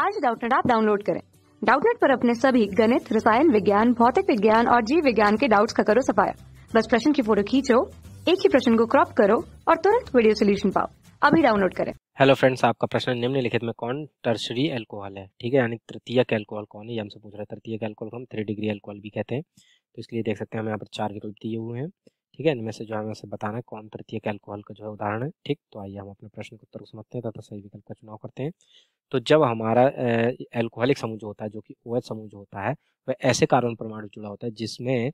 आज डाउटनेट आप डाउनलोड करें डाउटनेट पर अपने सभी गणित रसायन विज्ञान भौतिक विज्ञान और जीव विज्ञान के डाउट्स का करो सफाया बस प्रश्न की फोटो खींचो एक ही प्रश्न को क्रॉप करो और तुरंत वीडियो सोल्यूशन पाओ अभी डाउनलोड करें हेलो फ्रेंड्स आपका प्रश्न निम्नलिखित में कौन टर्सरी एल्कोहल है ठीक है यानी तृतीय एल्कोहल कौन है ये हमसे पूछ रहा है तृतीय एल्कोहल को हम थ्री डिग्री एल्कोहल भी कहते हैं तो इसलिए देख सकते हैं हमें यहाँ पर चार विकल्प दिए हुए हैं ठीक है इनमें से जो हमें बताना है कौन तृतीय एल्कोहल का जो है उदाहरण है ठीक तो आइए हम अपने प्रश्न को उत्तर को समझते हैं तथा सही विकल्प का चुनाव करते हैं तो जब हमारा एल्कोहलिक समूह जो होता है जो कि ओ समूह जो होता है वह ऐसे कार्बन परमाणु जुड़ा होता है जिसमें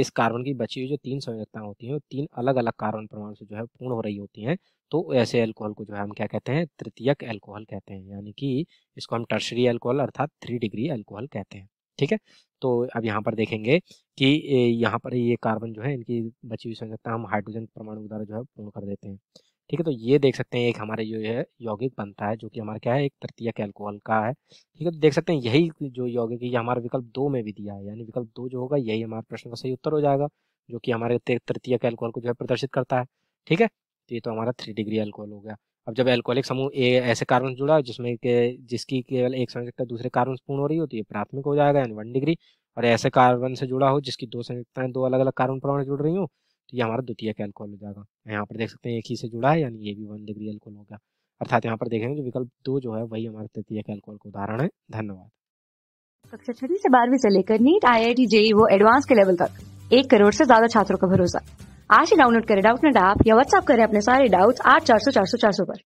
इस कार्बन की बची हुई जो तीन संयोजकताएं होती हैं तीन अलग अलग कार्बन परमाणु से जो है पूर्ण हो रही होती हैं तो ऐसे एल्कोहल को जो है हम क्या कहते हैं तृतीयक एल्कोहल कहते हैं यानी कि इसको हम टर्शरी एल्कोहल अर्थात थ्री डिग्री एल्कोहल कहते हैं ठीक है तो अब यहाँ पर देखेंगे कि यहाँ पर ये कार्बन जो है इनकी बची हुई संयोजकता हम हाइड्रोजन परमाणु द्वारा जो है पूर्ण कर देते हैं ठीक है तो ये देख सकते हैं एक हमारे जो है यौगिक बनता है जो कि हमारा क्या है एक तृतीय एल्कोहल का है ठीक है तो देख सकते हैं यही जो यौगिक है ये हमारा विकल्प दो में भी दिया है यानी विकल्प दो जो होगा यही हमारे प्रश्न का सही उत्तर हो जाएगा जो कि हमारे तृतीय एल्कोहल को जो है प्रदर्शित करता है ठीक है तो ये तो हमारा थ्री डिग्री एल्कोहल हो गया अब जब एल्कोहलिक समूह ए ऐसे कार्बन जुड़ा जिसमें के जिसकी केवल एक संयुक्ता दूसरे कार्बन पूर्ण हो रही हो तो ये प्राथमिक हो जाएगा यानी वन डिग्री और ऐसे कार्बन से जुड़ा हो जिसकी दो संयुक्ताएं दो अलग अलग कार्बन परमाणु जुड़ रही हो तो ये हमारा द्वितीय के अल्कोहल हो जाएगा यहाँ पर देख सकते हैं एक ही से जुड़ा है यानी ये भी वन डिग्री हो गया अर्थात यहाँ पर देखेंगे जो विकल्प दो जो है वही हमारे तृतीय के अल्कोहल का उदाहरण है धन्यवाद कक्षा छठी से बारहवीं से लेकर NEET I I T JEE वो एडवांस के लेवल तक एक करोड़ से ज्यादा छात्रों का भरोसा आज ही डाउनलोड करें डाउट नेट ऐप या व्हाट्सअप करें अपने सारे डाउट्स आठ चार सौ चार सौ चार सौ पर